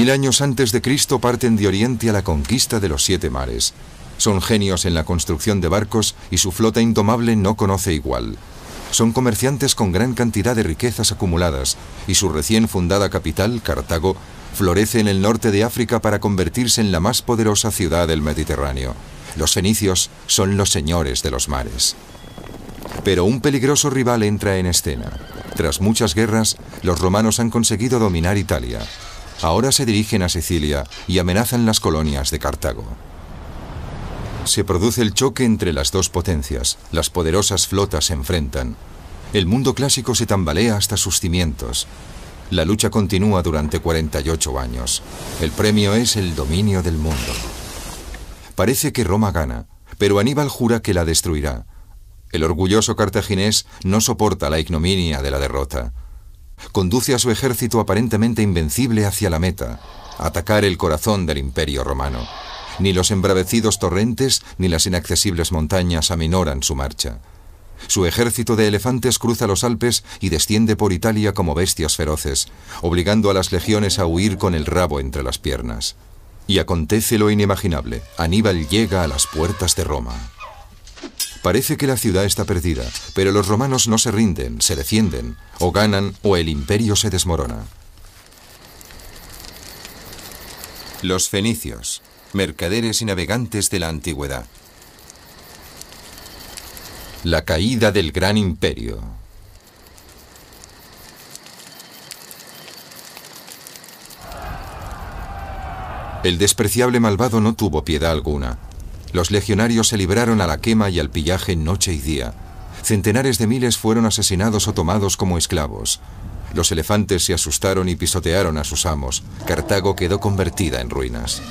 Mil años antes de Cristo parten de Oriente a la conquista de los siete mares. Son genios en la construcción de barcos y su flota indomable no conoce igual. Son comerciantes con gran cantidad de riquezas acumuladas y su recién fundada capital, Cartago, florece en el norte de África para convertirse en la más poderosa ciudad del Mediterráneo. Los fenicios son los señores de los mares. Pero un peligroso rival entra en escena. Tras muchas guerras, los romanos han conseguido dominar Italia ahora se dirigen a Sicilia y amenazan las colonias de Cartago. Se produce el choque entre las dos potencias, las poderosas flotas se enfrentan. El mundo clásico se tambalea hasta sus cimientos. La lucha continúa durante 48 años. El premio es el dominio del mundo. Parece que Roma gana, pero Aníbal jura que la destruirá. El orgulloso cartaginés no soporta la ignominia de la derrota conduce a su ejército aparentemente invencible hacia la meta, atacar el corazón del imperio romano. Ni los embravecidos torrentes ni las inaccesibles montañas aminoran su marcha. Su ejército de elefantes cruza los Alpes y desciende por Italia como bestias feroces, obligando a las legiones a huir con el rabo entre las piernas. Y acontece lo inimaginable. Aníbal llega a las puertas de Roma. Parece que la ciudad está perdida, pero los romanos no se rinden, se defienden, o ganan o el imperio se desmorona. Los fenicios, mercaderes y navegantes de la antigüedad. La caída del gran imperio. El despreciable malvado no tuvo piedad alguna los legionarios se libraron a la quema y al pillaje noche y día. Centenares de miles fueron asesinados o tomados como esclavos. Los elefantes se asustaron y pisotearon a sus amos. Cartago quedó convertida en ruinas.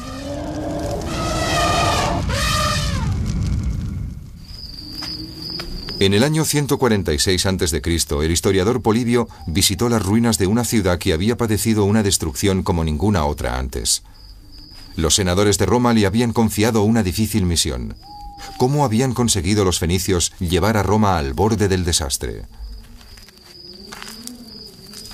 En el año 146 a.C., el historiador Polibio visitó las ruinas de una ciudad que había padecido una destrucción como ninguna otra antes. Los senadores de Roma le habían confiado una difícil misión. ¿Cómo habían conseguido los fenicios llevar a Roma al borde del desastre?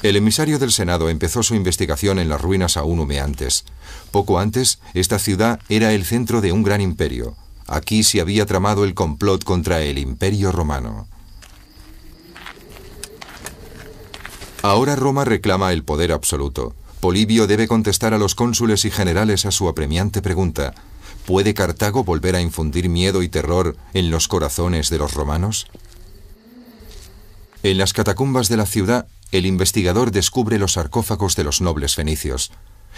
El emisario del Senado empezó su investigación en las ruinas aún humeantes. Poco antes, esta ciudad era el centro de un gran imperio. Aquí se había tramado el complot contra el imperio romano. Ahora Roma reclama el poder absoluto. Polibio debe contestar a los cónsules y generales a su apremiante pregunta, ¿puede Cartago volver a infundir miedo y terror en los corazones de los romanos? En las catacumbas de la ciudad, el investigador descubre los sarcófagos de los nobles fenicios.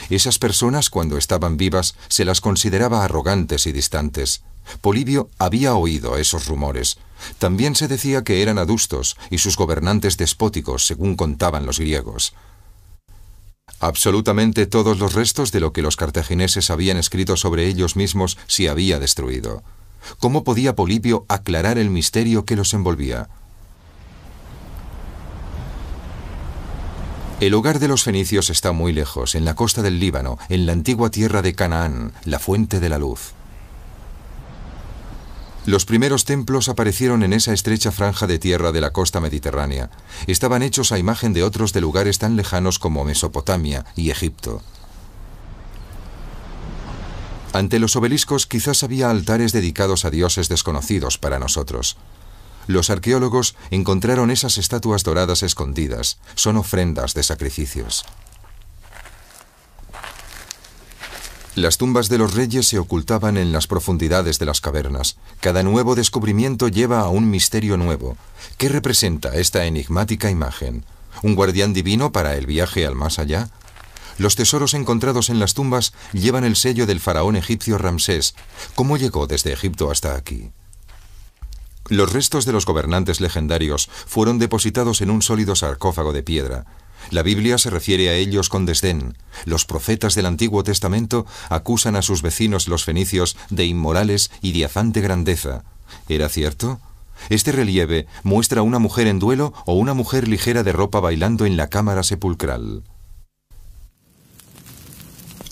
Esas personas, cuando estaban vivas, se las consideraba arrogantes y distantes. Polibio había oído esos rumores. También se decía que eran adustos y sus gobernantes despóticos, según contaban los griegos absolutamente todos los restos de lo que los cartagineses habían escrito sobre ellos mismos se había destruido. ¿Cómo podía Polipio aclarar el misterio que los envolvía? El hogar de los fenicios está muy lejos, en la costa del Líbano, en la antigua tierra de Canaán, la fuente de la luz. Los primeros templos aparecieron en esa estrecha franja de tierra de la costa mediterránea. Estaban hechos a imagen de otros de lugares tan lejanos como Mesopotamia y Egipto. Ante los obeliscos quizás había altares dedicados a dioses desconocidos para nosotros. Los arqueólogos encontraron esas estatuas doradas escondidas. Son ofrendas de sacrificios. Las tumbas de los reyes se ocultaban en las profundidades de las cavernas. Cada nuevo descubrimiento lleva a un misterio nuevo. ¿Qué representa esta enigmática imagen? ¿Un guardián divino para el viaje al más allá? Los tesoros encontrados en las tumbas llevan el sello del faraón egipcio Ramsés. ¿Cómo llegó desde Egipto hasta aquí? Los restos de los gobernantes legendarios fueron depositados en un sólido sarcófago de piedra. La Biblia se refiere a ellos con desdén. Los profetas del Antiguo Testamento acusan a sus vecinos los fenicios de inmorales y de grandeza. ¿Era cierto? Este relieve muestra a una mujer en duelo o una mujer ligera de ropa bailando en la cámara sepulcral.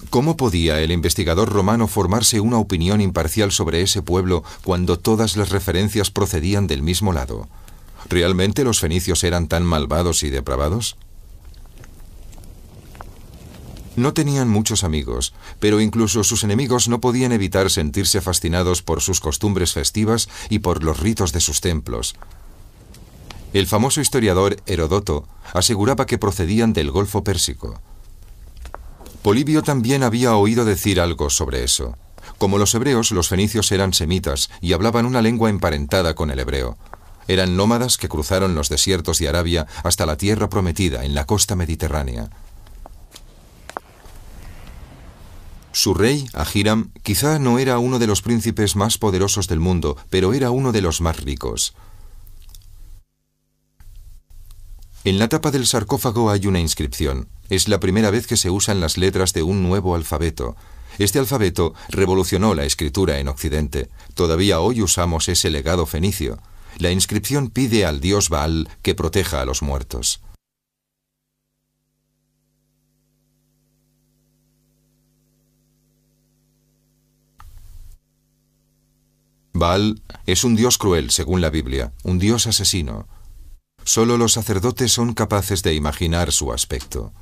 ¿Cómo podía el investigador romano formarse una opinión imparcial sobre ese pueblo cuando todas las referencias procedían del mismo lado? ¿Realmente los fenicios eran tan malvados y depravados? No tenían muchos amigos, pero incluso sus enemigos no podían evitar sentirse fascinados por sus costumbres festivas y por los ritos de sus templos. El famoso historiador Herodoto aseguraba que procedían del Golfo Pérsico. Polibio también había oído decir algo sobre eso. Como los hebreos, los fenicios eran semitas y hablaban una lengua emparentada con el hebreo. Eran nómadas que cruzaron los desiertos de Arabia hasta la tierra prometida en la costa mediterránea. Su rey, Ajiram, quizá no era uno de los príncipes más poderosos del mundo, pero era uno de los más ricos. En la tapa del sarcófago hay una inscripción. Es la primera vez que se usan las letras de un nuevo alfabeto. Este alfabeto revolucionó la escritura en Occidente. Todavía hoy usamos ese legado fenicio. La inscripción pide al dios Baal que proteja a los muertos. Baal es un dios cruel, según la Biblia, un dios asesino. Solo los sacerdotes son capaces de imaginar su aspecto.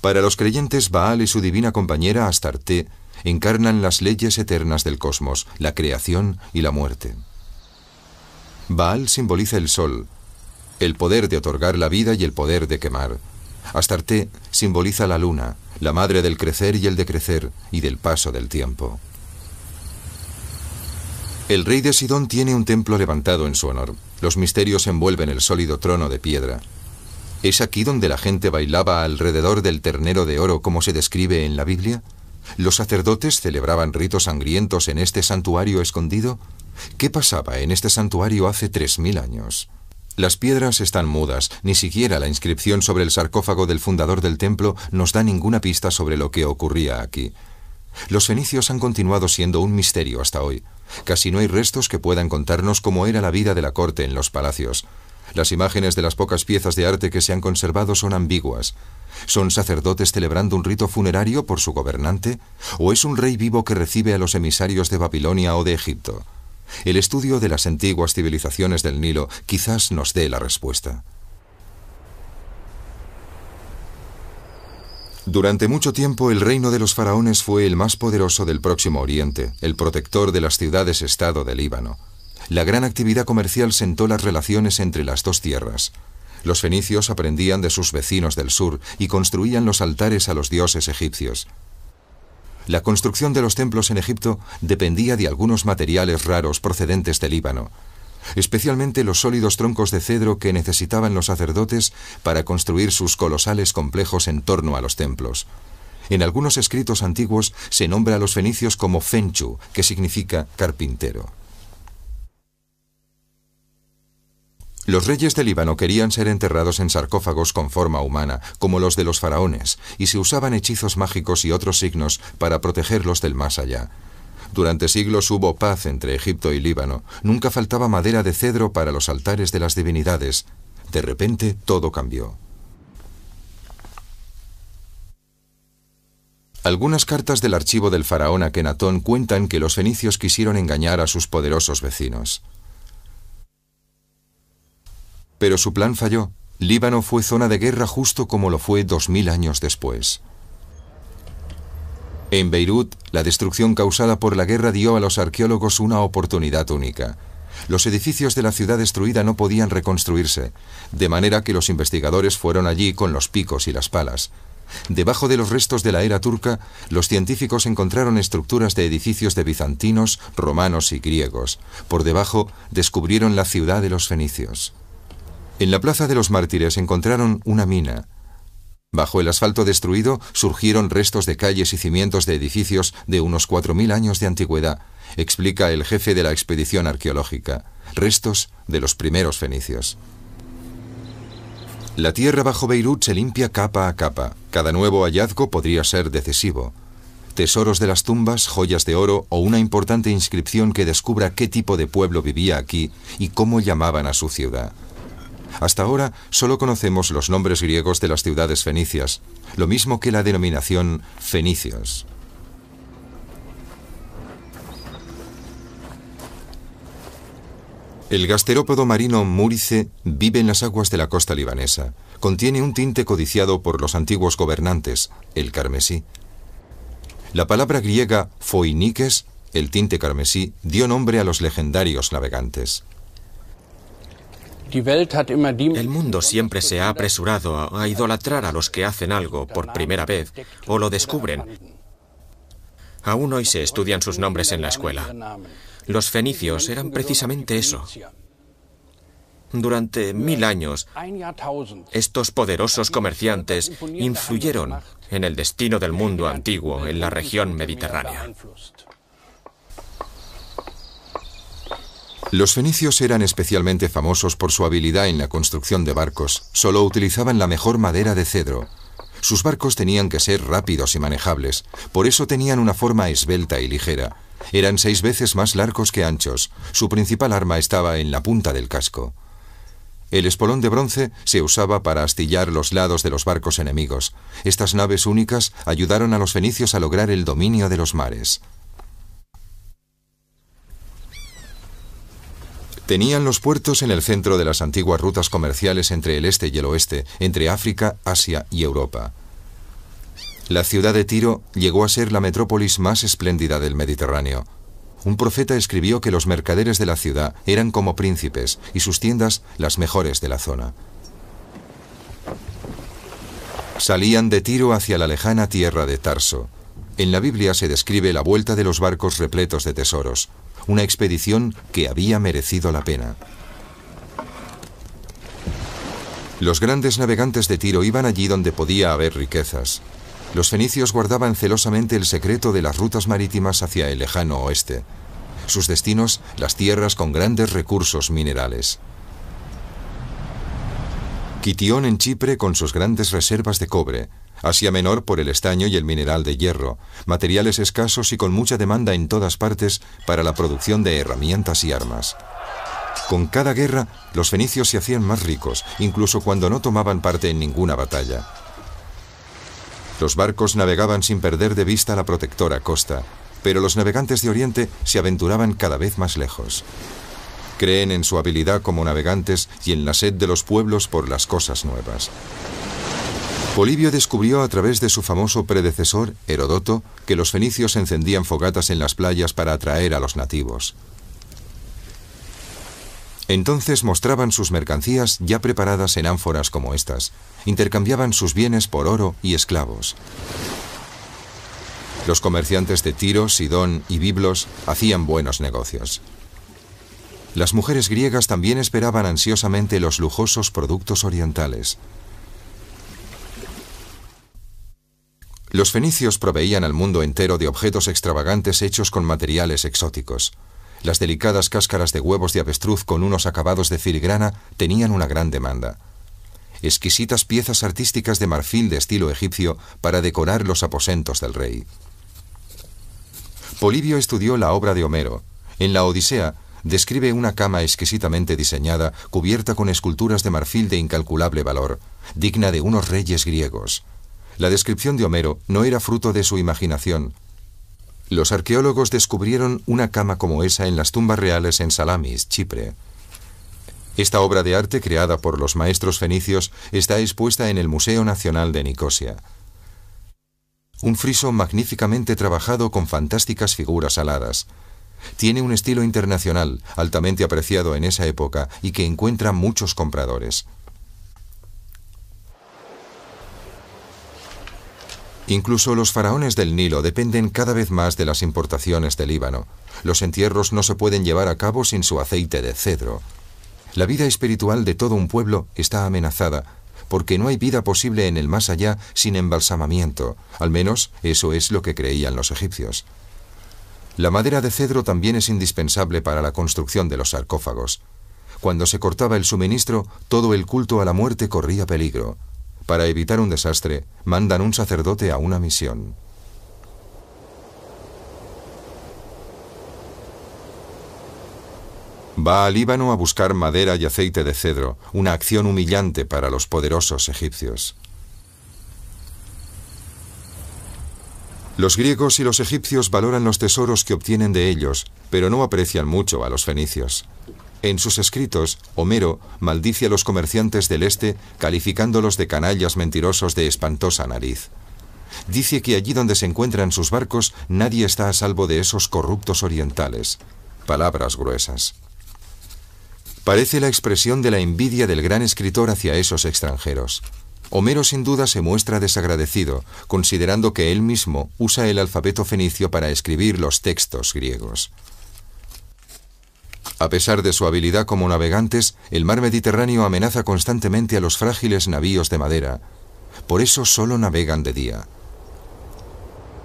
Para los creyentes, Baal y su divina compañera Astarte encarnan las leyes eternas del cosmos, la creación y la muerte. Baal simboliza el sol, el poder de otorgar la vida y el poder de quemar. Astarte simboliza la luna, la madre del crecer y el decrecer y del paso del tiempo. El rey de Sidón tiene un templo levantado en su honor. Los misterios envuelven el sólido trono de piedra. ¿Es aquí donde la gente bailaba alrededor del ternero de oro como se describe en la Biblia? ¿Los sacerdotes celebraban ritos sangrientos en este santuario escondido? ¿Qué pasaba en este santuario hace tres mil años? Las piedras están mudas, ni siquiera la inscripción sobre el sarcófago del fundador del templo nos da ninguna pista sobre lo que ocurría aquí. Los fenicios han continuado siendo un misterio hasta hoy. Casi no hay restos que puedan contarnos cómo era la vida de la corte en los palacios. Las imágenes de las pocas piezas de arte que se han conservado son ambiguas. ¿Son sacerdotes celebrando un rito funerario por su gobernante? ¿O es un rey vivo que recibe a los emisarios de Babilonia o de Egipto? El estudio de las antiguas civilizaciones del Nilo quizás nos dé la respuesta. Durante mucho tiempo el reino de los faraones fue el más poderoso del Próximo Oriente, el protector de las ciudades-estado del Líbano. La gran actividad comercial sentó las relaciones entre las dos tierras. Los fenicios aprendían de sus vecinos del sur y construían los altares a los dioses egipcios. La construcción de los templos en Egipto dependía de algunos materiales raros procedentes del Líbano especialmente los sólidos troncos de cedro que necesitaban los sacerdotes para construir sus colosales complejos en torno a los templos. En algunos escritos antiguos se nombra a los fenicios como fenchu, que significa carpintero. Los reyes del Líbano querían ser enterrados en sarcófagos con forma humana, como los de los faraones, y se usaban hechizos mágicos y otros signos para protegerlos del más allá. Durante siglos hubo paz entre Egipto y Líbano. Nunca faltaba madera de cedro para los altares de las divinidades. De repente todo cambió. Algunas cartas del archivo del faraón Akenatón cuentan que los fenicios quisieron engañar a sus poderosos vecinos. Pero su plan falló. Líbano fue zona de guerra justo como lo fue dos mil años después. En Beirut, la destrucción causada por la guerra dio a los arqueólogos una oportunidad única. Los edificios de la ciudad destruida no podían reconstruirse, de manera que los investigadores fueron allí con los picos y las palas. Debajo de los restos de la era turca, los científicos encontraron estructuras de edificios de bizantinos, romanos y griegos. Por debajo descubrieron la ciudad de los fenicios. En la Plaza de los Mártires encontraron una mina. Bajo el asfalto destruido surgieron restos de calles y cimientos de edificios de unos 4.000 años de antigüedad, explica el jefe de la expedición arqueológica, restos de los primeros fenicios. La tierra bajo Beirut se limpia capa a capa. Cada nuevo hallazgo podría ser decisivo. Tesoros de las tumbas, joyas de oro o una importante inscripción que descubra qué tipo de pueblo vivía aquí y cómo llamaban a su ciudad. Hasta ahora solo conocemos los nombres griegos de las ciudades fenicias, lo mismo que la denominación fenicios. El gasterópodo marino Múrice vive en las aguas de la costa libanesa. Contiene un tinte codiciado por los antiguos gobernantes, el carmesí. La palabra griega foiniques, el tinte carmesí, dio nombre a los legendarios navegantes. El mundo siempre se ha apresurado a idolatrar a los que hacen algo por primera vez o lo descubren. Aún hoy se estudian sus nombres en la escuela. Los fenicios eran precisamente eso. Durante mil años, estos poderosos comerciantes influyeron en el destino del mundo antiguo en la región mediterránea. Los fenicios eran especialmente famosos por su habilidad en la construcción de barcos. Solo utilizaban la mejor madera de cedro. Sus barcos tenían que ser rápidos y manejables. Por eso tenían una forma esbelta y ligera. Eran seis veces más largos que anchos. Su principal arma estaba en la punta del casco. El espolón de bronce se usaba para astillar los lados de los barcos enemigos. Estas naves únicas ayudaron a los fenicios a lograr el dominio de los mares. Tenían los puertos en el centro de las antiguas rutas comerciales entre el este y el oeste, entre África, Asia y Europa. La ciudad de Tiro llegó a ser la metrópolis más espléndida del Mediterráneo. Un profeta escribió que los mercaderes de la ciudad eran como príncipes y sus tiendas las mejores de la zona. Salían de Tiro hacia la lejana tierra de Tarso. En la Biblia se describe la vuelta de los barcos repletos de tesoros, una expedición que había merecido la pena. Los grandes navegantes de Tiro iban allí donde podía haber riquezas. Los fenicios guardaban celosamente el secreto de las rutas marítimas hacia el lejano oeste. Sus destinos, las tierras con grandes recursos minerales. Quitión en Chipre con sus grandes reservas de cobre, Asia Menor por el estaño y el mineral de hierro, materiales escasos y con mucha demanda en todas partes para la producción de herramientas y armas. Con cada guerra, los fenicios se hacían más ricos, incluso cuando no tomaban parte en ninguna batalla. Los barcos navegaban sin perder de vista la protectora costa, pero los navegantes de Oriente se aventuraban cada vez más lejos. Creen en su habilidad como navegantes y en la sed de los pueblos por las cosas nuevas. Polibio descubrió a través de su famoso predecesor, Herodoto, que los fenicios encendían fogatas en las playas para atraer a los nativos. Entonces mostraban sus mercancías ya preparadas en ánforas como estas. Intercambiaban sus bienes por oro y esclavos. Los comerciantes de Tiro, Sidón y Biblos hacían buenos negocios. Las mujeres griegas también esperaban ansiosamente los lujosos productos orientales. Los fenicios proveían al mundo entero de objetos extravagantes hechos con materiales exóticos. Las delicadas cáscaras de huevos de avestruz con unos acabados de filigrana tenían una gran demanda. Exquisitas piezas artísticas de marfil de estilo egipcio para decorar los aposentos del rey. Polibio estudió la obra de Homero. En la Odisea describe una cama exquisitamente diseñada, cubierta con esculturas de marfil de incalculable valor, digna de unos reyes griegos. La descripción de Homero no era fruto de su imaginación. Los arqueólogos descubrieron una cama como esa en las tumbas reales en Salamis, Chipre. Esta obra de arte creada por los maestros fenicios está expuesta en el Museo Nacional de Nicosia. Un friso magníficamente trabajado con fantásticas figuras aladas. Tiene un estilo internacional altamente apreciado en esa época y que encuentra muchos compradores. Incluso los faraones del Nilo dependen cada vez más de las importaciones del Líbano. Los entierros no se pueden llevar a cabo sin su aceite de cedro. La vida espiritual de todo un pueblo está amenazada, porque no hay vida posible en el más allá sin embalsamamiento. Al menos eso es lo que creían los egipcios. La madera de cedro también es indispensable para la construcción de los sarcófagos. Cuando se cortaba el suministro, todo el culto a la muerte corría peligro. Para evitar un desastre, mandan un sacerdote a una misión. Va al Líbano a buscar madera y aceite de cedro, una acción humillante para los poderosos egipcios. Los griegos y los egipcios valoran los tesoros que obtienen de ellos, pero no aprecian mucho a los fenicios. En sus escritos, Homero maldice a los comerciantes del Este, calificándolos de canallas mentirosos de espantosa nariz. Dice que allí donde se encuentran sus barcos, nadie está a salvo de esos corruptos orientales. Palabras gruesas. Parece la expresión de la envidia del gran escritor hacia esos extranjeros. Homero sin duda se muestra desagradecido, considerando que él mismo usa el alfabeto fenicio para escribir los textos griegos. A pesar de su habilidad como navegantes, el mar Mediterráneo amenaza constantemente a los frágiles navíos de madera. Por eso solo navegan de día.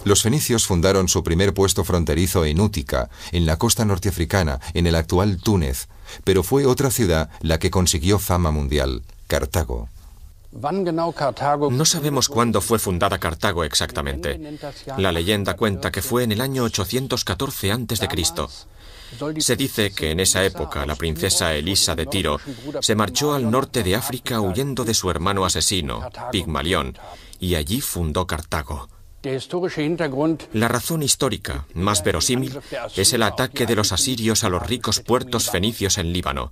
Los fenicios fundaron su primer puesto fronterizo en Útica, en la costa norteafricana, en el actual Túnez, pero fue otra ciudad la que consiguió fama mundial, Cartago. No sabemos cuándo fue fundada Cartago exactamente. La leyenda cuenta que fue en el año 814 a.C. Se dice que en esa época la princesa Elisa de Tiro se marchó al norte de África huyendo de su hermano asesino, Pigmalión, y allí fundó Cartago. La razón histórica, más verosímil, es el ataque de los asirios a los ricos puertos fenicios en Líbano.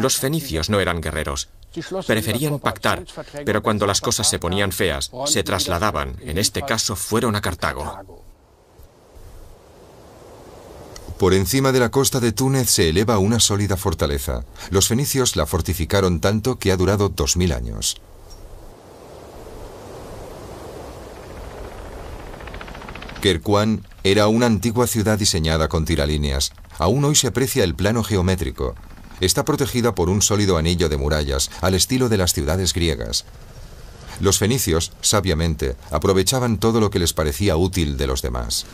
Los fenicios no eran guerreros. Preferían pactar, pero cuando las cosas se ponían feas, se trasladaban, en este caso fueron a Cartago. Por encima de la costa de Túnez se eleva una sólida fortaleza. Los fenicios la fortificaron tanto que ha durado 2.000 años. Kerkuan era una antigua ciudad diseñada con tiralíneas. Aún hoy se aprecia el plano geométrico. Está protegida por un sólido anillo de murallas, al estilo de las ciudades griegas. Los fenicios, sabiamente, aprovechaban todo lo que les parecía útil de los demás.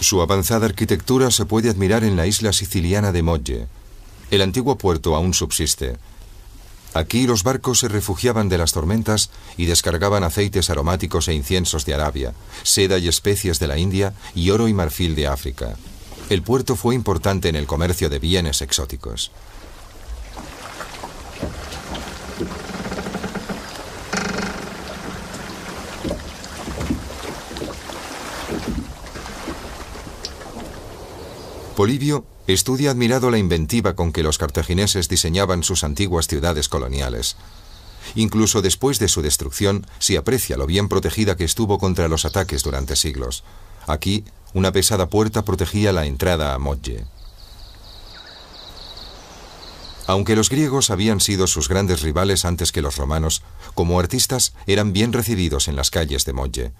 Su avanzada arquitectura se puede admirar en la isla siciliana de Molle. El antiguo puerto aún subsiste. Aquí los barcos se refugiaban de las tormentas y descargaban aceites aromáticos e inciensos de Arabia, seda y especias de la India y oro y marfil de África. El puerto fue importante en el comercio de bienes exóticos. Polibio estudia admirado la inventiva con que los cartagineses diseñaban sus antiguas ciudades coloniales. Incluso después de su destrucción, se aprecia lo bien protegida que estuvo contra los ataques durante siglos. Aquí, una pesada puerta protegía la entrada a Modje. Aunque los griegos habían sido sus grandes rivales antes que los romanos, como artistas eran bien recibidos en las calles de Modje.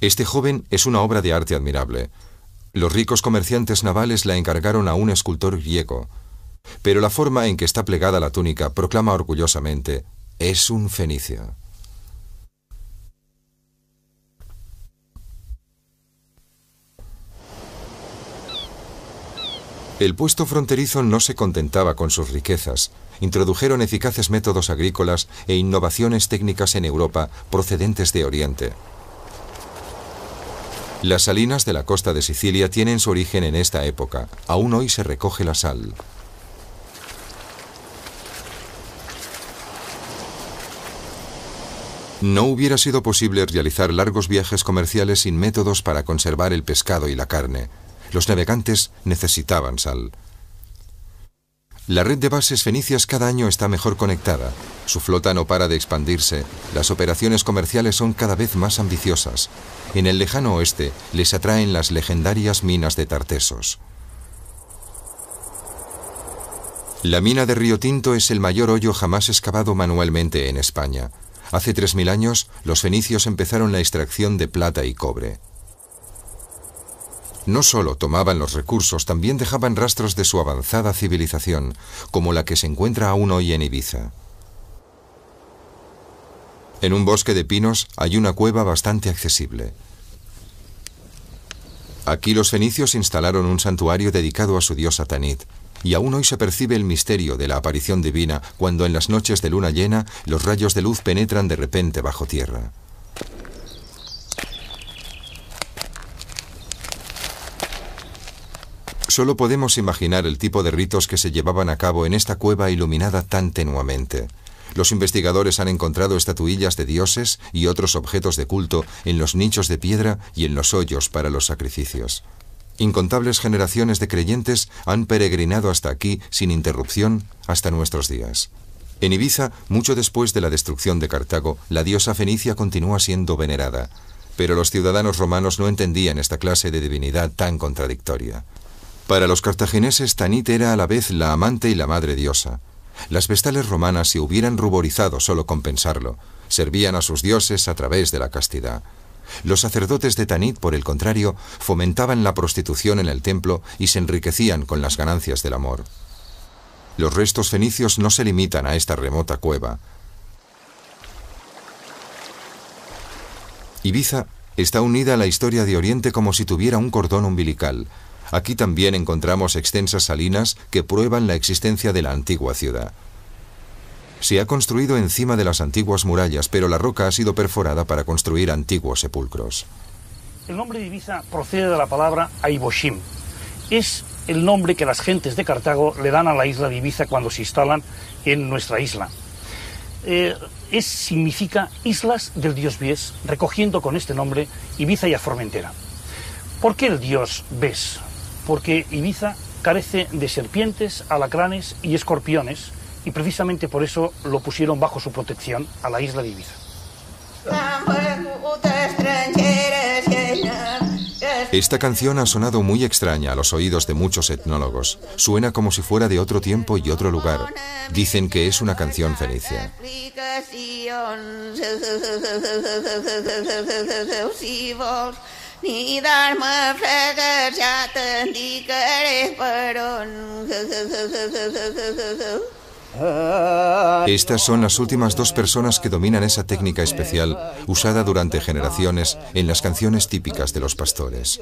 Este joven es una obra de arte admirable, los ricos comerciantes navales la encargaron a un escultor griego, pero la forma en que está plegada la túnica proclama orgullosamente, es un fenicio. El puesto fronterizo no se contentaba con sus riquezas. Introdujeron eficaces métodos agrícolas e innovaciones técnicas en Europa procedentes de Oriente. Las salinas de la costa de Sicilia tienen su origen en esta época. Aún hoy se recoge la sal. No hubiera sido posible realizar largos viajes comerciales sin métodos para conservar el pescado y la carne. Los navegantes necesitaban sal. La red de bases fenicias cada año está mejor conectada. Su flota no para de expandirse. Las operaciones comerciales son cada vez más ambiciosas. En el lejano oeste les atraen las legendarias minas de Tartesos. La mina de Río Tinto es el mayor hoyo jamás excavado manualmente en España. Hace 3.000 años, los fenicios empezaron la extracción de plata y cobre. No solo tomaban los recursos, también dejaban rastros de su avanzada civilización, como la que se encuentra aún hoy en Ibiza. En un bosque de pinos hay una cueva bastante accesible. Aquí los fenicios instalaron un santuario dedicado a su diosa Tanit, y aún hoy se percibe el misterio de la aparición divina cuando en las noches de luna llena los rayos de luz penetran de repente bajo tierra. Solo podemos imaginar el tipo de ritos que se llevaban a cabo en esta cueva iluminada tan tenuamente. Los investigadores han encontrado estatuillas de dioses y otros objetos de culto en los nichos de piedra y en los hoyos para los sacrificios. Incontables generaciones de creyentes han peregrinado hasta aquí sin interrupción hasta nuestros días. En Ibiza, mucho después de la destrucción de Cartago, la diosa fenicia continúa siendo venerada, pero los ciudadanos romanos no entendían esta clase de divinidad tan contradictoria. Para los cartagineses, Tanit era a la vez la amante y la madre diosa. Las vestales romanas se hubieran ruborizado solo con pensarlo. Servían a sus dioses a través de la castidad. Los sacerdotes de Tanit, por el contrario, fomentaban la prostitución en el templo y se enriquecían con las ganancias del amor. Los restos fenicios no se limitan a esta remota cueva. Ibiza está unida a la historia de Oriente como si tuviera un cordón umbilical. Aquí también encontramos extensas salinas que prueban la existencia de la antigua ciudad. Se ha construido encima de las antiguas murallas, pero la roca ha sido perforada para construir antiguos sepulcros. El nombre de Ibiza procede de la palabra Aiboshim. Es el nombre que las gentes de Cartago le dan a la isla de Ibiza cuando se instalan en nuestra isla. Eh, es, significa Islas del Dios Vies, recogiendo con este nombre Ibiza y a Formentera. ¿Por qué el Dios Bes? porque Ibiza carece de serpientes, alacranes y escorpiones, y precisamente por eso lo pusieron bajo su protección a la isla de Ibiza. Esta canción ha sonado muy extraña a los oídos de muchos etnólogos. Suena como si fuera de otro tiempo y otro lugar. Dicen que es una canción fenicia. நீதான் மகசாத்தந்தி கடை படும் Estas son las últimas dos personas que dominan esa técnica especial usada durante generaciones en las canciones típicas de los pastores.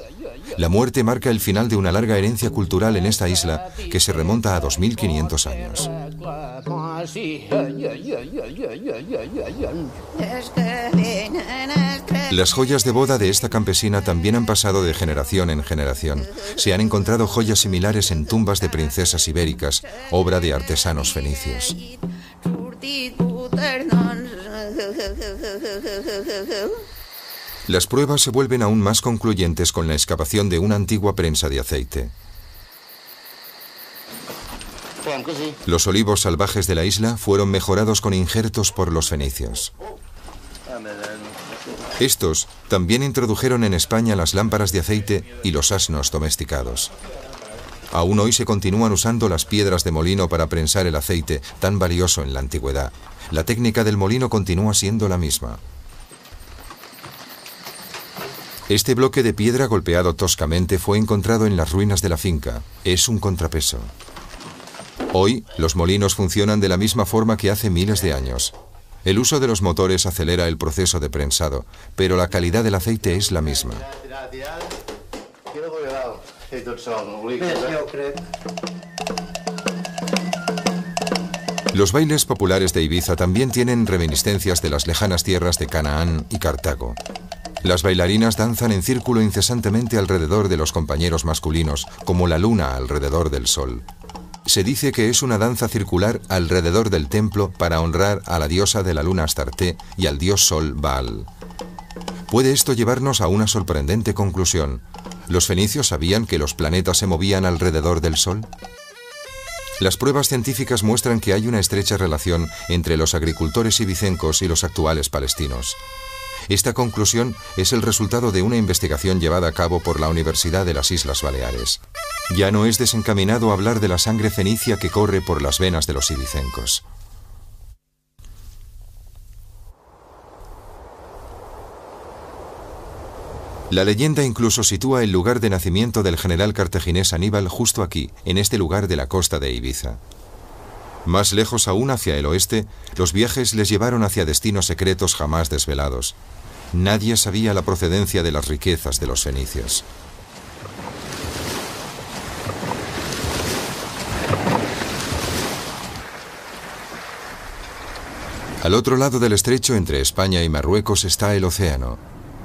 La muerte marca el final de una larga herencia cultural en esta isla que se remonta a 2500 años. Las joyas de boda de esta campesina también han pasado de generación en generación. Se han encontrado joyas similares en tumbas de princesas ibéricas, obra de artesanos fenicios. Las pruebas se vuelven aún más concluyentes con la excavación de una antigua prensa de aceite. Los olivos salvajes de la isla fueron mejorados con injertos por los fenicios. Estos también introdujeron en España las lámparas de aceite y los asnos domesticados. Aún hoy se continúan usando las piedras de molino para prensar el aceite, tan valioso en la antigüedad. La técnica del molino continúa siendo la misma. Este bloque de piedra golpeado toscamente fue encontrado en las ruinas de la finca. Es un contrapeso. Hoy, los molinos funcionan de la misma forma que hace miles de años. El uso de los motores acelera el proceso de prensado, pero la calidad del aceite es la misma. Eh? Los bailes populares de Ibiza también tienen reminiscencias de las lejanas tierras de Canaán y Cartago. Las bailarinas danzan en círculo incesantemente alrededor de los compañeros masculinos, como la luna alrededor del sol. Se dice que es una danza circular alrededor del templo para honrar a la diosa de la luna Astarte y al dios sol Baal. Puede esto llevarnos a una sorprendente conclusión. ¿Los fenicios sabían que los planetas se movían alrededor del Sol? Las pruebas científicas muestran que hay una estrecha relación entre los agricultores ibicencos y los actuales palestinos. Esta conclusión es el resultado de una investigación llevada a cabo por la Universidad de las Islas Baleares. Ya no es desencaminado hablar de la sangre fenicia que corre por las venas de los ibicencos. La leyenda incluso sitúa el lugar de nacimiento del general cartaginés Aníbal justo aquí, en este lugar de la costa de Ibiza. Más lejos aún hacia el oeste, los viajes les llevaron hacia destinos secretos jamás desvelados. Nadie sabía la procedencia de las riquezas de los fenicios. Al otro lado del estrecho entre España y Marruecos está el océano,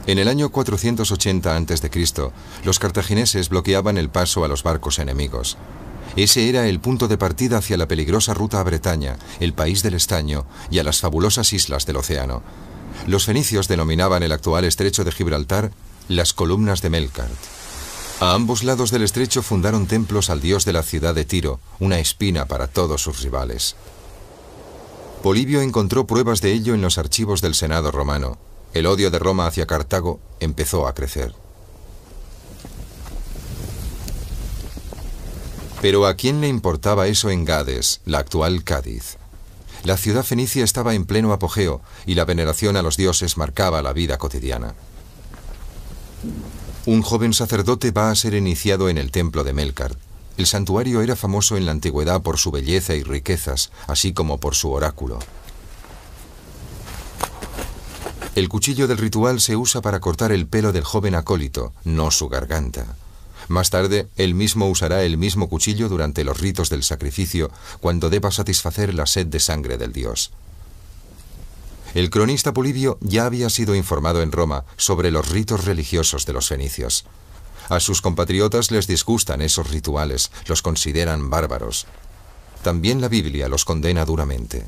en el año 480 a.C., los cartagineses bloqueaban el paso a los barcos enemigos. Ese era el punto de partida hacia la peligrosa ruta a Bretaña, el país del estaño y a las fabulosas islas del océano. Los fenicios denominaban el actual estrecho de Gibraltar las columnas de Melkart. A ambos lados del estrecho fundaron templos al dios de la ciudad de Tiro, una espina para todos sus rivales. Polibio encontró pruebas de ello en los archivos del Senado romano, el odio de Roma hacia Cartago empezó a crecer. Pero ¿a quién le importaba eso en Gades, la actual Cádiz? La ciudad fenicia estaba en pleno apogeo y la veneración a los dioses marcaba la vida cotidiana. Un joven sacerdote va a ser iniciado en el templo de Melkart. El santuario era famoso en la antigüedad por su belleza y riquezas, así como por su oráculo. El cuchillo del ritual se usa para cortar el pelo del joven acólito, no su garganta. Más tarde, él mismo usará el mismo cuchillo durante los ritos del sacrificio, cuando deba satisfacer la sed de sangre del dios. El cronista Polibio ya había sido informado en Roma sobre los ritos religiosos de los fenicios. A sus compatriotas les disgustan esos rituales, los consideran bárbaros. También la Biblia los condena duramente.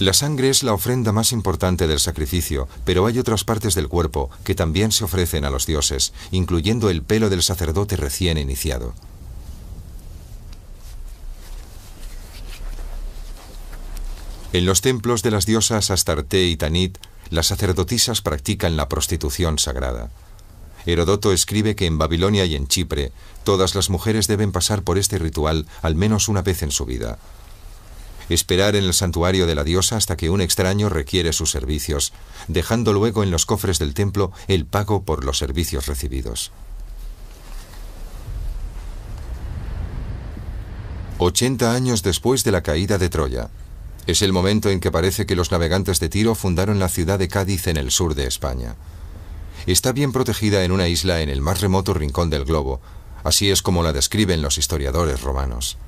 La sangre es la ofrenda más importante del sacrificio, pero hay otras partes del cuerpo que también se ofrecen a los dioses, incluyendo el pelo del sacerdote recién iniciado. En los templos de las diosas Astarte y Tanit, las sacerdotisas practican la prostitución sagrada. Herodoto escribe que en Babilonia y en Chipre, todas las mujeres deben pasar por este ritual al menos una vez en su vida esperar en el santuario de la diosa hasta que un extraño requiere sus servicios, dejando luego en los cofres del templo el pago por los servicios recibidos. 80 años después de la caída de Troya, es el momento en que parece que los navegantes de Tiro fundaron la ciudad de Cádiz en el sur de España. Está bien protegida en una isla en el más remoto rincón del globo, así es como la describen los historiadores romanos.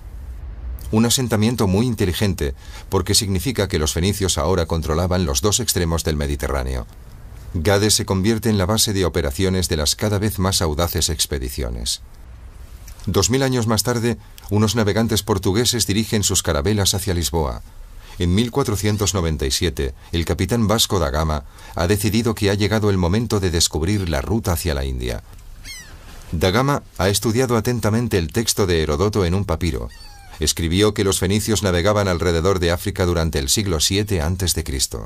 Un asentamiento muy inteligente, porque significa que los fenicios ahora controlaban los dos extremos del Mediterráneo. Gades se convierte en la base de operaciones de las cada vez más audaces expediciones. Dos mil años más tarde, unos navegantes portugueses dirigen sus carabelas hacia Lisboa. En 1497, el capitán Vasco da Gama ha decidido que ha llegado el momento de descubrir la ruta hacia la India. Da Gama ha estudiado atentamente el texto de Herodoto en un papiro, escribió que los fenicios navegaban alrededor de África durante el siglo VII a.C.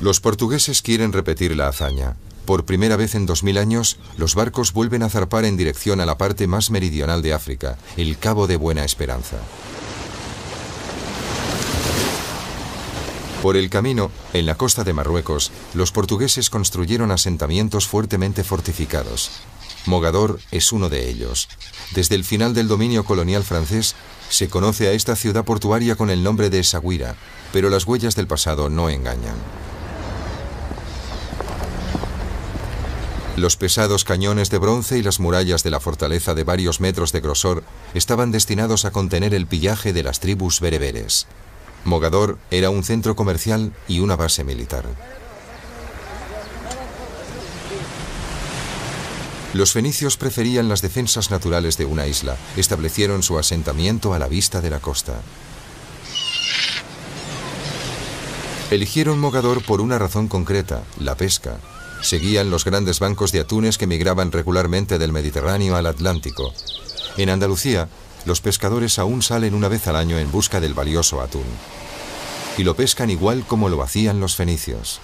Los portugueses quieren repetir la hazaña. Por primera vez en 2000 años, los barcos vuelven a zarpar en dirección a la parte más meridional de África, el Cabo de Buena Esperanza. Por el camino, en la costa de Marruecos, los portugueses construyeron asentamientos fuertemente fortificados. Mogador es uno de ellos. Desde el final del dominio colonial francés, se conoce a esta ciudad portuaria con el nombre de Saguira, pero las huellas del pasado no engañan. Los pesados cañones de bronce y las murallas de la fortaleza de varios metros de grosor estaban destinados a contener el pillaje de las tribus bereberes. Mogador era un centro comercial y una base militar. Los fenicios preferían las defensas naturales de una isla. Establecieron su asentamiento a la vista de la costa. Eligieron Mogador por una razón concreta, la pesca. Seguían los grandes bancos de atunes que migraban regularmente del Mediterráneo al Atlántico. En Andalucía, los pescadores aún salen una vez al año en busca del valioso atún. Y lo pescan igual como lo hacían los fenicios.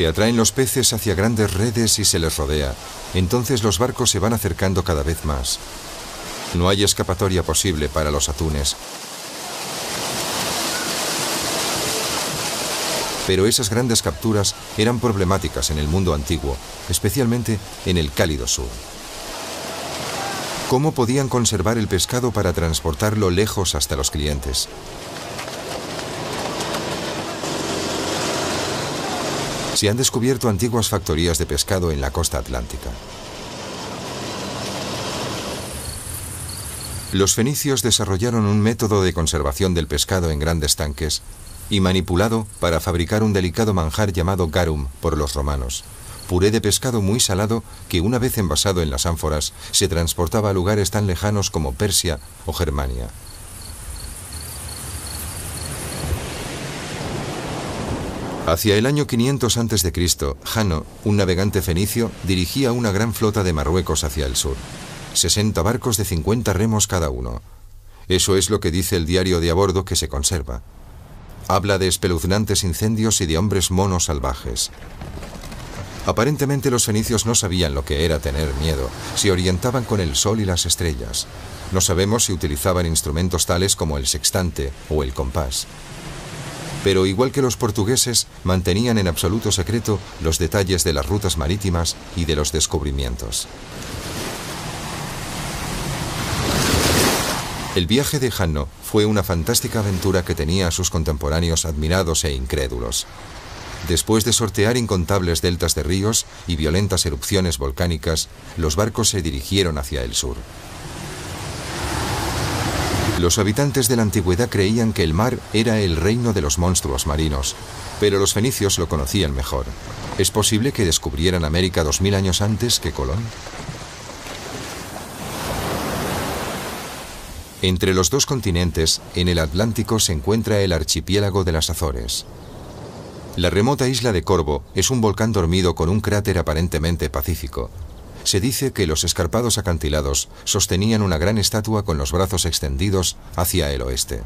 Se atraen los peces hacia grandes redes y se les rodea. Entonces los barcos se van acercando cada vez más. No hay escapatoria posible para los atunes. Pero esas grandes capturas eran problemáticas en el mundo antiguo, especialmente en el cálido sur. ¿Cómo podían conservar el pescado para transportarlo lejos hasta los clientes? se han descubierto antiguas factorías de pescado en la costa atlántica. Los fenicios desarrollaron un método de conservación del pescado en grandes tanques y manipulado para fabricar un delicado manjar llamado garum por los romanos, puré de pescado muy salado que una vez envasado en las ánforas se transportaba a lugares tan lejanos como Persia o Germania. Hacia el año 500 a.C., Jano, un navegante fenicio, dirigía una gran flota de Marruecos hacia el sur. 60 barcos de 50 remos cada uno. Eso es lo que dice el diario de a bordo que se conserva. Habla de espeluznantes incendios y de hombres monos salvajes. Aparentemente los fenicios no sabían lo que era tener miedo, se orientaban con el sol y las estrellas. No sabemos si utilizaban instrumentos tales como el sextante o el compás pero igual que los portugueses, mantenían en absoluto secreto los detalles de las rutas marítimas y de los descubrimientos. El viaje de Hanno fue una fantástica aventura que tenía a sus contemporáneos admirados e incrédulos. Después de sortear incontables deltas de ríos y violentas erupciones volcánicas, los barcos se dirigieron hacia el sur. Los habitantes de la antigüedad creían que el mar era el reino de los monstruos marinos, pero los fenicios lo conocían mejor. ¿Es posible que descubrieran América 2000 años antes que Colón? Entre los dos continentes, en el Atlántico se encuentra el archipiélago de las Azores. La remota isla de Corvo es un volcán dormido con un cráter aparentemente pacífico, se dice que los escarpados acantilados sostenían una gran estatua con los brazos extendidos hacia el oeste.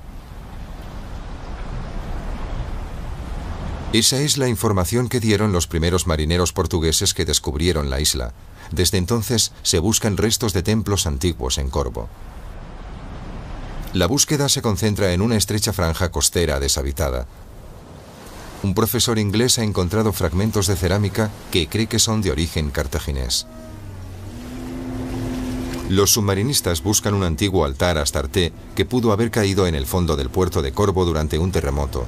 Esa es la información que dieron los primeros marineros portugueses que descubrieron la isla. Desde entonces se buscan restos de templos antiguos en Corvo. La búsqueda se concentra en una estrecha franja costera deshabitada. Un profesor inglés ha encontrado fragmentos de cerámica que cree que son de origen cartaginés. Los submarinistas buscan un antiguo altar Astarte que pudo haber caído en el fondo del puerto de Corvo durante un terremoto,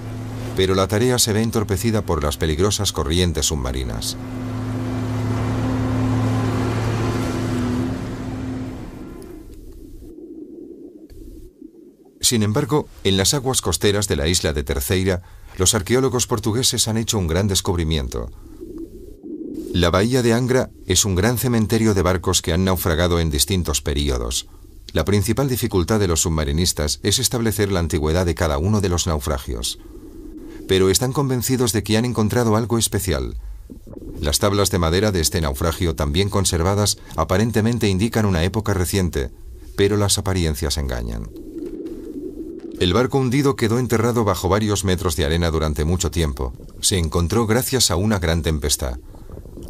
pero la tarea se ve entorpecida por las peligrosas corrientes submarinas. Sin embargo, en las aguas costeras de la isla de Terceira, los arqueólogos portugueses han hecho un gran descubrimiento, la bahía de Angra es un gran cementerio de barcos que han naufragado en distintos períodos. La principal dificultad de los submarinistas es establecer la antigüedad de cada uno de los naufragios. Pero están convencidos de que han encontrado algo especial. Las tablas de madera de este naufragio, también conservadas, aparentemente indican una época reciente, pero las apariencias engañan. El barco hundido quedó enterrado bajo varios metros de arena durante mucho tiempo. Se encontró gracias a una gran tempestad.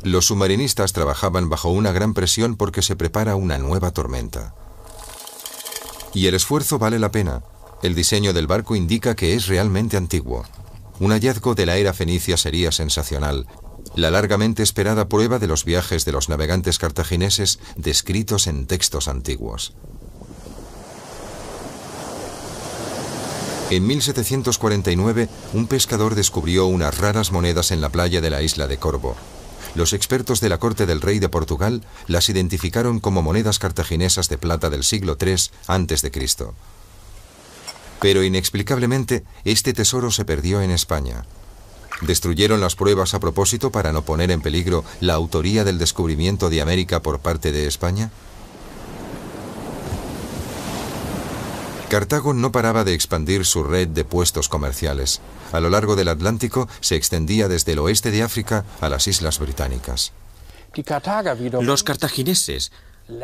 Los submarinistas trabajaban bajo una gran presión porque se prepara una nueva tormenta. Y el esfuerzo vale la pena. El diseño del barco indica que es realmente antiguo. Un hallazgo de la era fenicia sería sensacional, la largamente esperada prueba de los viajes de los navegantes cartagineses descritos en textos antiguos. En 1749, un pescador descubrió unas raras monedas en la playa de la isla de Corvo. Los expertos de la corte del rey de Portugal las identificaron como monedas cartaginesas de plata del siglo III a.C. Pero inexplicablemente, este tesoro se perdió en España. Destruyeron las pruebas a propósito para no poner en peligro la autoría del descubrimiento de América por parte de España. Cartago no paraba de expandir su red de puestos comerciales. A lo largo del Atlántico se extendía desde el oeste de África a las Islas Británicas. Los cartagineses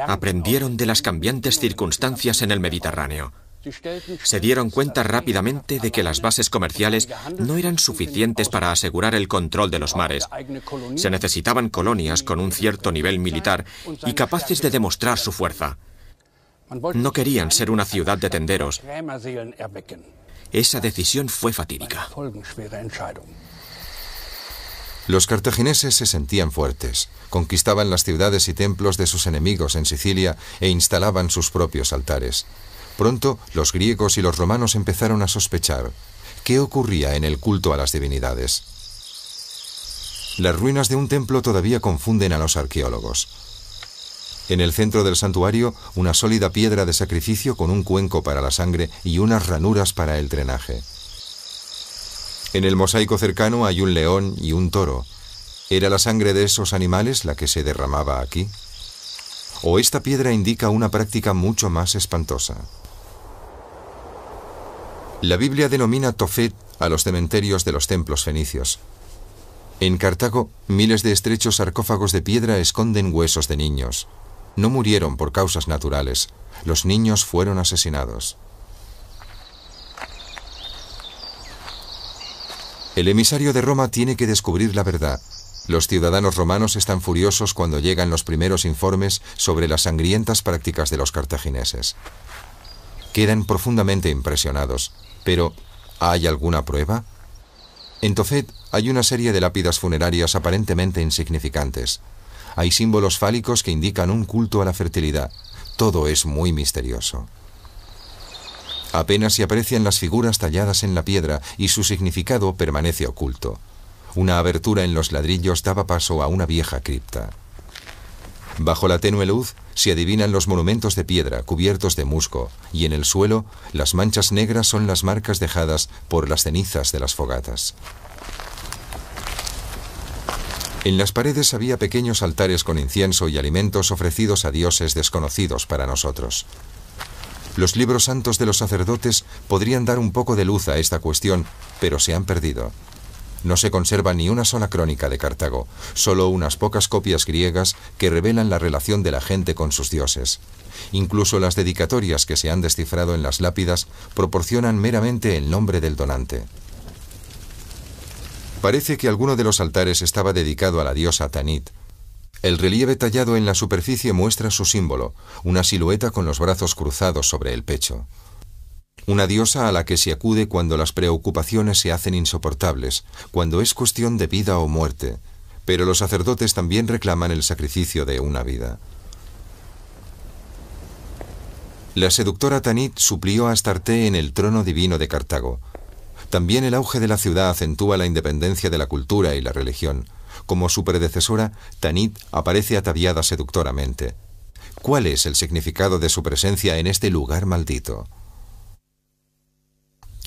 aprendieron de las cambiantes circunstancias en el Mediterráneo. Se dieron cuenta rápidamente de que las bases comerciales no eran suficientes para asegurar el control de los mares. Se necesitaban colonias con un cierto nivel militar y capaces de demostrar su fuerza. No querían ser una ciudad de tenderos. Esa decisión fue fatídica. Los cartagineses se sentían fuertes, conquistaban las ciudades y templos de sus enemigos en Sicilia e instalaban sus propios altares. Pronto los griegos y los romanos empezaron a sospechar qué ocurría en el culto a las divinidades. Las ruinas de un templo todavía confunden a los arqueólogos. En el centro del santuario, una sólida piedra de sacrificio con un cuenco para la sangre y unas ranuras para el drenaje. En el mosaico cercano hay un león y un toro. ¿Era la sangre de esos animales la que se derramaba aquí? ¿O esta piedra indica una práctica mucho más espantosa? La Biblia denomina Tofet a los cementerios de los templos fenicios. En Cartago, miles de estrechos sarcófagos de piedra esconden huesos de niños no murieron por causas naturales, los niños fueron asesinados. El emisario de Roma tiene que descubrir la verdad. Los ciudadanos romanos están furiosos cuando llegan los primeros informes sobre las sangrientas prácticas de los cartagineses. Quedan profundamente impresionados, pero ¿hay alguna prueba? En Tofet hay una serie de lápidas funerarias aparentemente insignificantes hay símbolos fálicos que indican un culto a la fertilidad. Todo es muy misterioso. Apenas se aprecian las figuras talladas en la piedra y su significado permanece oculto. Una abertura en los ladrillos daba paso a una vieja cripta. Bajo la tenue luz se adivinan los monumentos de piedra cubiertos de musgo y en el suelo las manchas negras son las marcas dejadas por las cenizas de las fogatas. En las paredes había pequeños altares con incienso y alimentos ofrecidos a dioses desconocidos para nosotros. Los libros santos de los sacerdotes podrían dar un poco de luz a esta cuestión, pero se han perdido. No se conserva ni una sola crónica de Cartago, solo unas pocas copias griegas que revelan la relación de la gente con sus dioses. Incluso las dedicatorias que se han descifrado en las lápidas proporcionan meramente el nombre del donante. Parece que alguno de los altares estaba dedicado a la diosa Tanit. El relieve tallado en la superficie muestra su símbolo, una silueta con los brazos cruzados sobre el pecho. Una diosa a la que se acude cuando las preocupaciones se hacen insoportables, cuando es cuestión de vida o muerte, pero los sacerdotes también reclaman el sacrificio de una vida. La seductora Tanit suplió a Astarte en el trono divino de Cartago. También el auge de la ciudad acentúa la independencia de la cultura y la religión. Como su predecesora, Tanit aparece ataviada seductoramente. ¿Cuál es el significado de su presencia en este lugar maldito?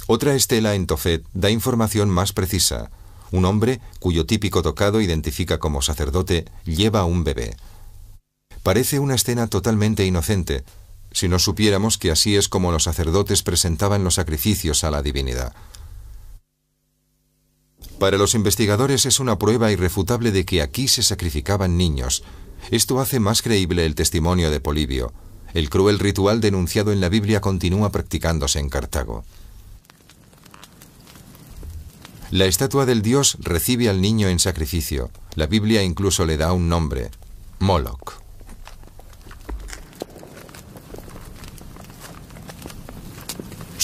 Otra estela en Tofet da información más precisa. Un hombre, cuyo típico tocado identifica como sacerdote, lleva a un bebé. Parece una escena totalmente inocente, si no supiéramos que así es como los sacerdotes presentaban los sacrificios a la divinidad. Para los investigadores es una prueba irrefutable de que aquí se sacrificaban niños. Esto hace más creíble el testimonio de Polibio. El cruel ritual denunciado en la Biblia continúa practicándose en Cartago. La estatua del dios recibe al niño en sacrificio. La Biblia incluso le da un nombre, Moloch.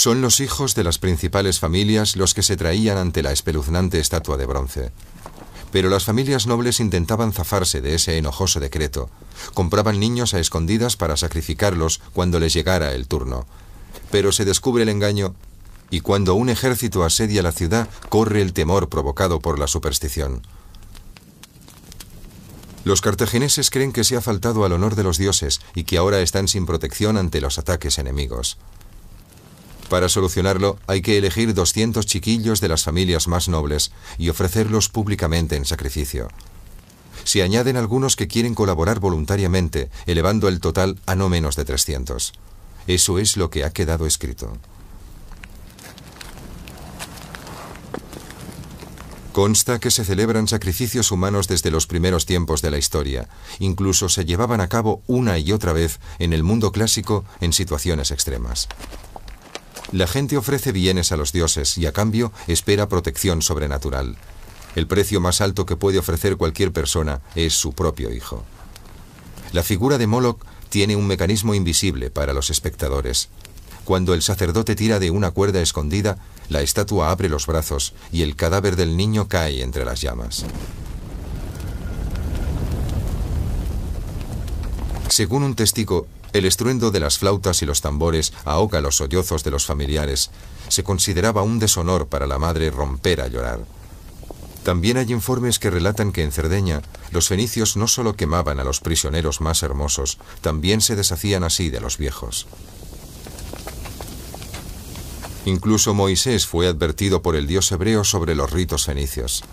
Son los hijos de las principales familias los que se traían ante la espeluznante estatua de bronce. Pero las familias nobles intentaban zafarse de ese enojoso decreto. Compraban niños a escondidas para sacrificarlos cuando les llegara el turno. Pero se descubre el engaño y cuando un ejército asedia la ciudad corre el temor provocado por la superstición. Los cartagineses creen que se ha faltado al honor de los dioses y que ahora están sin protección ante los ataques enemigos. Para solucionarlo hay que elegir 200 chiquillos de las familias más nobles y ofrecerlos públicamente en sacrificio. Se añaden algunos que quieren colaborar voluntariamente, elevando el total a no menos de 300. Eso es lo que ha quedado escrito. Consta que se celebran sacrificios humanos desde los primeros tiempos de la historia. Incluso se llevaban a cabo una y otra vez en el mundo clásico en situaciones extremas. La gente ofrece bienes a los dioses y a cambio espera protección sobrenatural. El precio más alto que puede ofrecer cualquier persona es su propio hijo. La figura de Moloch tiene un mecanismo invisible para los espectadores. Cuando el sacerdote tira de una cuerda escondida, la estatua abre los brazos y el cadáver del niño cae entre las llamas. Según un testigo, el estruendo de las flautas y los tambores ahoga los sollozos de los familiares. Se consideraba un deshonor para la madre romper a llorar. También hay informes que relatan que en Cerdeña los fenicios no solo quemaban a los prisioneros más hermosos, también se deshacían así de los viejos. Incluso Moisés fue advertido por el dios hebreo sobre los ritos fenicios.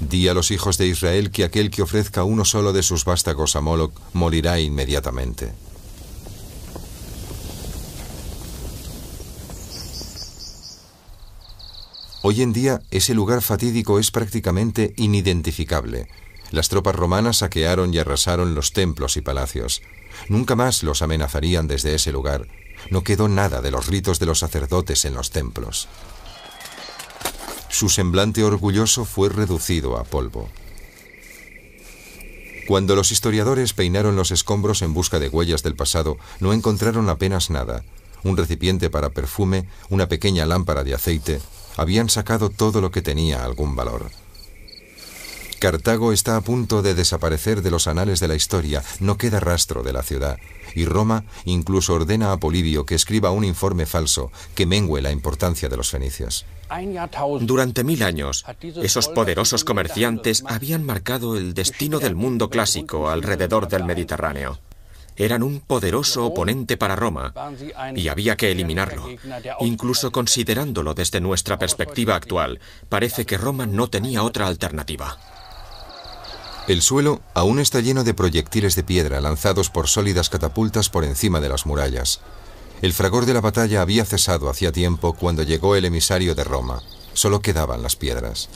Di a los hijos de Israel que aquel que ofrezca uno solo de sus vástagos a Moloch morirá inmediatamente. Hoy en día ese lugar fatídico es prácticamente inidentificable. Las tropas romanas saquearon y arrasaron los templos y palacios. Nunca más los amenazarían desde ese lugar. No quedó nada de los ritos de los sacerdotes en los templos. Su semblante orgulloso fue reducido a polvo. Cuando los historiadores peinaron los escombros en busca de huellas del pasado, no encontraron apenas nada. Un recipiente para perfume, una pequeña lámpara de aceite, habían sacado todo lo que tenía algún valor. Cartago está a punto de desaparecer de los anales de la historia, no queda rastro de la ciudad, y Roma incluso ordena a Polibio que escriba un informe falso que mengüe la importancia de los fenicios. Durante mil años, esos poderosos comerciantes habían marcado el destino del mundo clásico alrededor del Mediterráneo eran un poderoso oponente para Roma y había que eliminarlo. Incluso considerándolo desde nuestra perspectiva actual, parece que Roma no tenía otra alternativa. El suelo aún está lleno de proyectiles de piedra lanzados por sólidas catapultas por encima de las murallas. El fragor de la batalla había cesado hacía tiempo cuando llegó el emisario de Roma. Solo quedaban las piedras.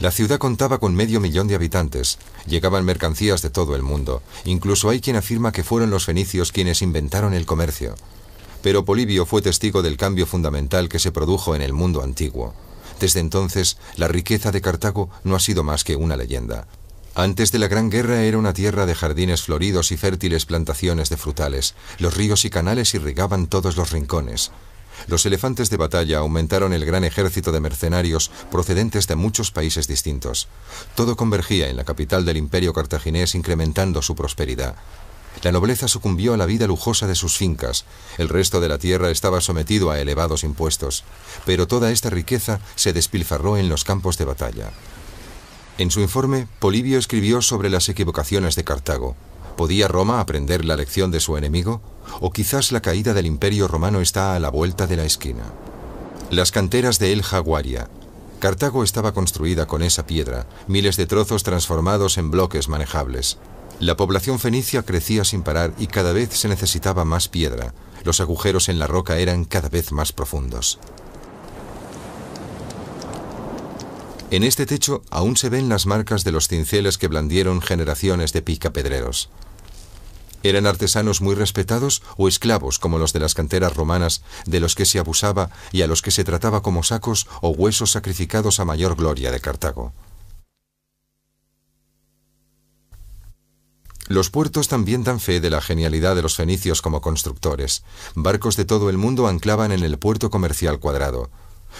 La ciudad contaba con medio millón de habitantes. Llegaban mercancías de todo el mundo. Incluso hay quien afirma que fueron los fenicios quienes inventaron el comercio. Pero Polibio fue testigo del cambio fundamental que se produjo en el mundo antiguo. Desde entonces, la riqueza de Cartago no ha sido más que una leyenda. Antes de la Gran Guerra era una tierra de jardines floridos y fértiles plantaciones de frutales. Los ríos y canales irrigaban todos los rincones los elefantes de batalla aumentaron el gran ejército de mercenarios procedentes de muchos países distintos. Todo convergía en la capital del imperio cartaginés incrementando su prosperidad. La nobleza sucumbió a la vida lujosa de sus fincas, el resto de la tierra estaba sometido a elevados impuestos, pero toda esta riqueza se despilfarró en los campos de batalla. En su informe, Polibio escribió sobre las equivocaciones de Cartago, ¿Podía Roma aprender la lección de su enemigo? ¿O quizás la caída del imperio romano está a la vuelta de la esquina? Las canteras de El Jaguaria. Cartago estaba construida con esa piedra, miles de trozos transformados en bloques manejables. La población fenicia crecía sin parar y cada vez se necesitaba más piedra. Los agujeros en la roca eran cada vez más profundos. En este techo aún se ven las marcas de los cinceles que blandieron generaciones de picapedreros. ¿Eran artesanos muy respetados o esclavos como los de las canteras romanas, de los que se abusaba y a los que se trataba como sacos o huesos sacrificados a mayor gloria de Cartago? Los puertos también dan fe de la genialidad de los fenicios como constructores. Barcos de todo el mundo anclaban en el puerto comercial cuadrado.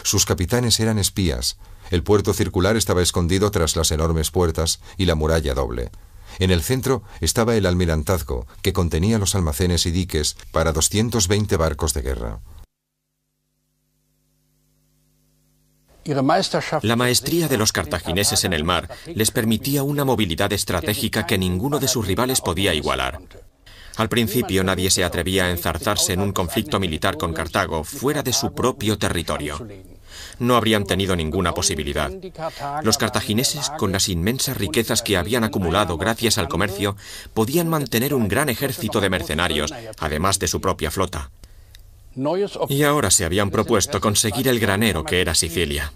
Sus capitanes eran espías. El puerto circular estaba escondido tras las enormes puertas y la muralla doble. En el centro estaba el almirantazgo, que contenía los almacenes y diques para 220 barcos de guerra. La maestría de los cartagineses en el mar les permitía una movilidad estratégica que ninguno de sus rivales podía igualar. Al principio nadie se atrevía a enzarzarse en un conflicto militar con Cartago fuera de su propio territorio no habrían tenido ninguna posibilidad. Los cartagineses, con las inmensas riquezas que habían acumulado gracias al comercio, podían mantener un gran ejército de mercenarios, además de su propia flota. Y ahora se habían propuesto conseguir el granero que era Sicilia.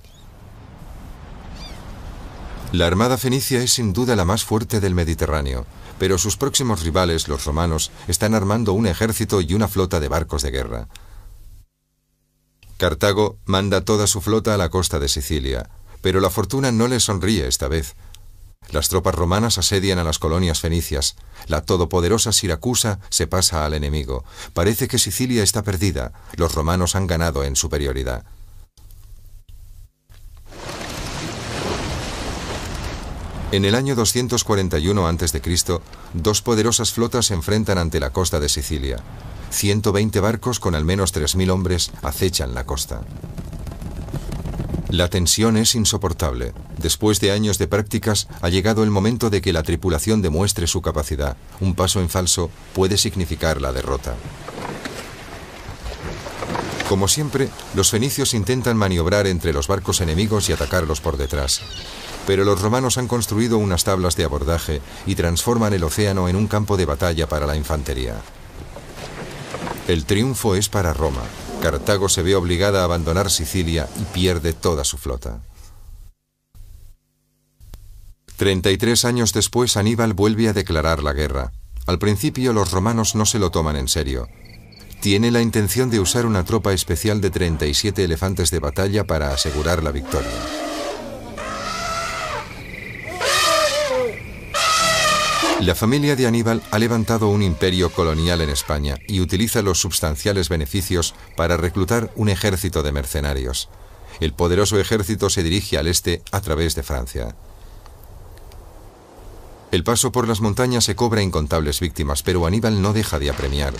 La armada fenicia es sin duda la más fuerte del Mediterráneo, pero sus próximos rivales, los romanos, están armando un ejército y una flota de barcos de guerra. Cartago manda toda su flota a la costa de Sicilia, pero la fortuna no le sonríe esta vez. Las tropas romanas asedian a las colonias fenicias. La todopoderosa Siracusa se pasa al enemigo. Parece que Sicilia está perdida. Los romanos han ganado en superioridad. En el año 241 a.C., dos poderosas flotas se enfrentan ante la costa de Sicilia. 120 barcos con al menos 3.000 hombres acechan la costa. La tensión es insoportable. Después de años de prácticas, ha llegado el momento de que la tripulación demuestre su capacidad. Un paso en falso puede significar la derrota. Como siempre, los fenicios intentan maniobrar entre los barcos enemigos y atacarlos por detrás. Pero los romanos han construido unas tablas de abordaje y transforman el océano en un campo de batalla para la infantería. El triunfo es para Roma. Cartago se ve obligada a abandonar Sicilia y pierde toda su flota. 33 años después Aníbal vuelve a declarar la guerra. Al principio los romanos no se lo toman en serio. Tiene la intención de usar una tropa especial de 37 elefantes de batalla para asegurar la victoria. La familia de Aníbal ha levantado un imperio colonial en España y utiliza los sustanciales beneficios para reclutar un ejército de mercenarios. El poderoso ejército se dirige al este a través de Francia. El paso por las montañas se cobra incontables víctimas, pero Aníbal no deja de apremiar.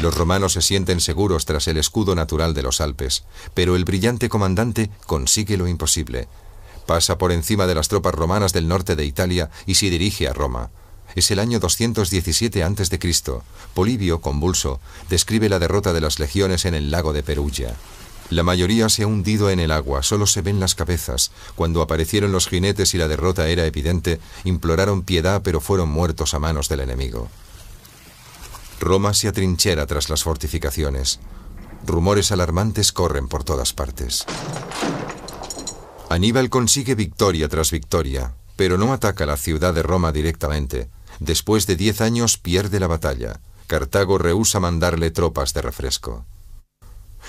Los romanos se sienten seguros tras el escudo natural de los Alpes, pero el brillante comandante consigue lo imposible. Pasa por encima de las tropas romanas del norte de Italia y se dirige a Roma es el año 217 a.C. Polibio, convulso, describe la derrota de las legiones en el lago de Perugia. La mayoría se ha hundido en el agua, solo se ven las cabezas. Cuando aparecieron los jinetes y la derrota era evidente, imploraron piedad pero fueron muertos a manos del enemigo. Roma se atrinchera tras las fortificaciones. Rumores alarmantes corren por todas partes. Aníbal consigue victoria tras victoria, pero no ataca la ciudad de Roma directamente, Después de diez años pierde la batalla. Cartago rehúsa mandarle tropas de refresco.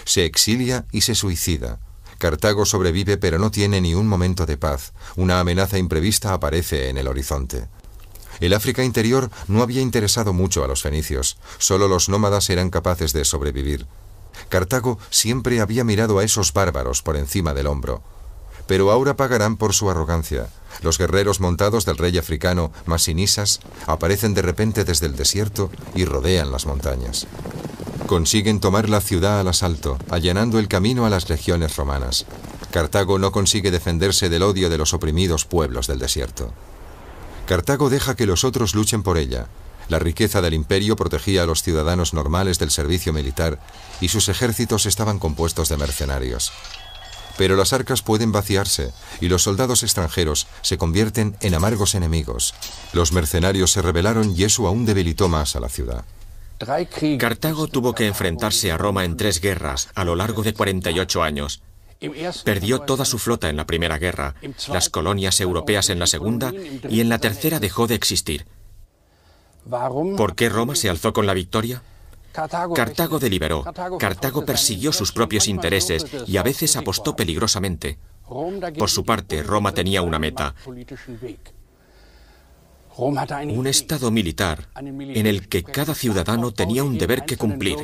Se exilia y se suicida. Cartago sobrevive pero no tiene ni un momento de paz. Una amenaza imprevista aparece en el horizonte. El África interior no había interesado mucho a los fenicios. Solo los nómadas eran capaces de sobrevivir. Cartago siempre había mirado a esos bárbaros por encima del hombro pero ahora pagarán por su arrogancia. Los guerreros montados del rey africano, Masinisas, aparecen de repente desde el desierto y rodean las montañas. Consiguen tomar la ciudad al asalto, allanando el camino a las legiones romanas. Cartago no consigue defenderse del odio de los oprimidos pueblos del desierto. Cartago deja que los otros luchen por ella. La riqueza del imperio protegía a los ciudadanos normales del servicio militar y sus ejércitos estaban compuestos de mercenarios. Pero las arcas pueden vaciarse y los soldados extranjeros se convierten en amargos enemigos. Los mercenarios se rebelaron y eso aún debilitó más a la ciudad. Cartago tuvo que enfrentarse a Roma en tres guerras a lo largo de 48 años. Perdió toda su flota en la primera guerra, las colonias europeas en la segunda y en la tercera dejó de existir. ¿Por qué Roma se alzó con la victoria? Cartago deliberó, Cartago persiguió sus propios intereses y a veces apostó peligrosamente. Por su parte, Roma tenía una meta, un Estado militar en el que cada ciudadano tenía un deber que cumplir.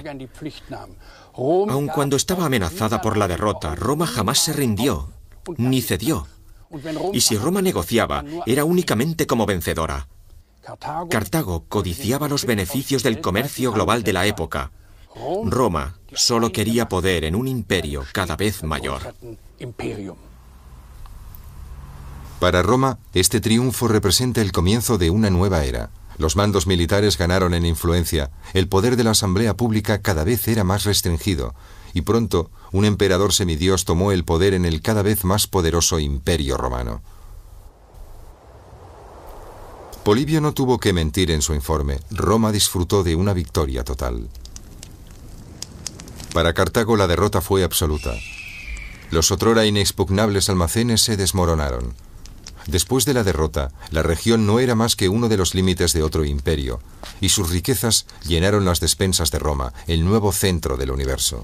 Aun cuando estaba amenazada por la derrota, Roma jamás se rindió, ni cedió. Y si Roma negociaba, era únicamente como vencedora. Cartago codiciaba los beneficios del comercio global de la época. Roma solo quería poder en un imperio cada vez mayor. Para Roma, este triunfo representa el comienzo de una nueva era. Los mandos militares ganaron en influencia, el poder de la asamblea pública cada vez era más restringido, y pronto un emperador semidios tomó el poder en el cada vez más poderoso imperio romano. Polibio no tuvo que mentir en su informe. Roma disfrutó de una victoria total. Para Cartago la derrota fue absoluta. Los otrora inexpugnables almacenes se desmoronaron. Después de la derrota, la región no era más que uno de los límites de otro imperio, y sus riquezas llenaron las despensas de Roma, el nuevo centro del universo.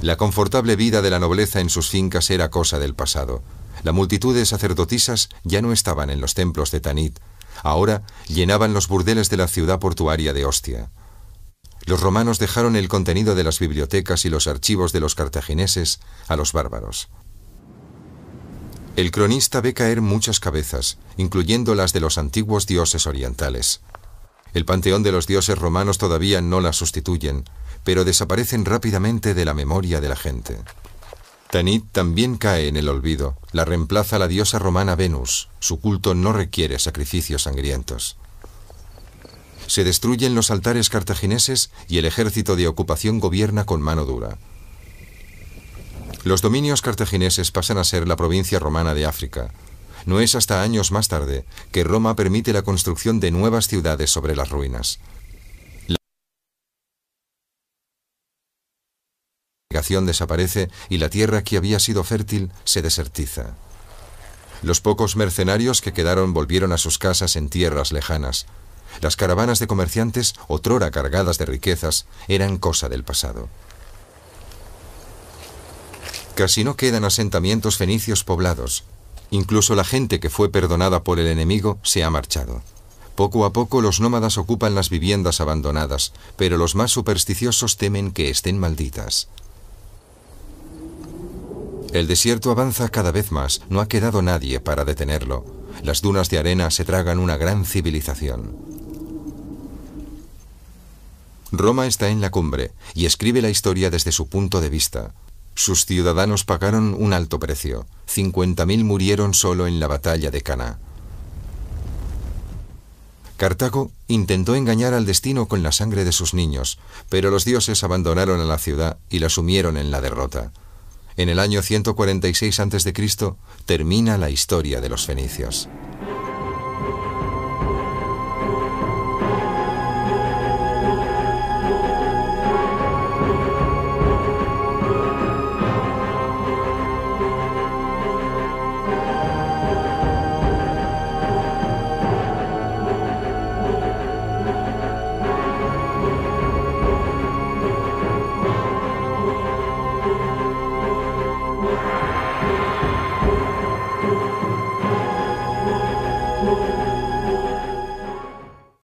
La confortable vida de la nobleza en sus fincas era cosa del pasado. La multitud de sacerdotisas ya no estaban en los templos de Tanit, ahora llenaban los burdeles de la ciudad portuaria de Ostia. Los romanos dejaron el contenido de las bibliotecas y los archivos de los cartagineses a los bárbaros. El cronista ve caer muchas cabezas, incluyendo las de los antiguos dioses orientales. El panteón de los dioses romanos todavía no las sustituyen, pero desaparecen rápidamente de la memoria de la gente. Tanit también cae en el olvido. La reemplaza la diosa romana Venus. Su culto no requiere sacrificios sangrientos. Se destruyen los altares cartagineses y el ejército de ocupación gobierna con mano dura. Los dominios cartagineses pasan a ser la provincia romana de África. No es hasta años más tarde que Roma permite la construcción de nuevas ciudades sobre las ruinas. La irrigación desaparece y la tierra que había sido fértil se desertiza. Los pocos mercenarios que quedaron volvieron a sus casas en tierras lejanas. Las caravanas de comerciantes, otrora cargadas de riquezas, eran cosa del pasado. Casi no quedan asentamientos fenicios poblados. Incluso la gente que fue perdonada por el enemigo se ha marchado. Poco a poco los nómadas ocupan las viviendas abandonadas, pero los más supersticiosos temen que estén malditas. El desierto avanza cada vez más, no ha quedado nadie para detenerlo. Las dunas de arena se tragan una gran civilización. Roma está en la cumbre y escribe la historia desde su punto de vista. Sus ciudadanos pagaron un alto precio. 50.000 murieron solo en la batalla de Cana. Cartago intentó engañar al destino con la sangre de sus niños, pero los dioses abandonaron a la ciudad y la sumieron en la derrota. En el año 146 a.C. termina la historia de los fenicios.